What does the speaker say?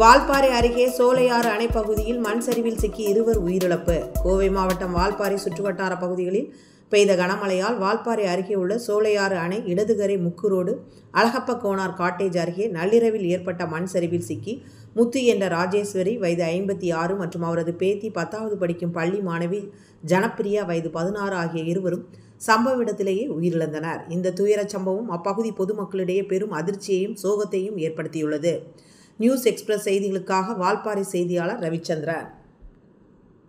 வால்பாறை அருகே சோலையாறு அணை பகுதியில் மண் சரிவில் சிக்கி இருவர் உயிரிழப்பு கோவை மாவட்டம் வால்பாறை சுற்றுவட்டார பகுதிகளில் பெய்த கனமழையால் வால்பாறை அருகே உள்ள சோலையாறு அணை இடதுகரை முக்கு ரோடு அழகப்ப கோனார் காட்டேஜ் அருகே நள்ளிரவில் ஏற்பட்ட மண் சரிவில் சிக்கி முத்து என்ற ராஜேஸ்வரி வயது ஐம்பத்தி ஆறு மற்றும் அவரது பேத்தி பத்தாவது படிக்கும் பள்ளி மாணவி ஜனப்பிரியா வயது பதினாறு ஆகிய இருவரும் சம்பவ இடத்திலேயே உயிரிழந்தனர் இந்த துயரச் சம்பவம் அப்பகுதி பொதுமக்களிடையே பெரும் அதிர்ச்சியையும் சோகத்தையும் ஏற்படுத்தியுள்ளது நியூஸ் எக்ஸ்பிரஸ் செய்திகளுக்காக வால்பாறை செய்தியாளர் ரவிச்சந்திரன்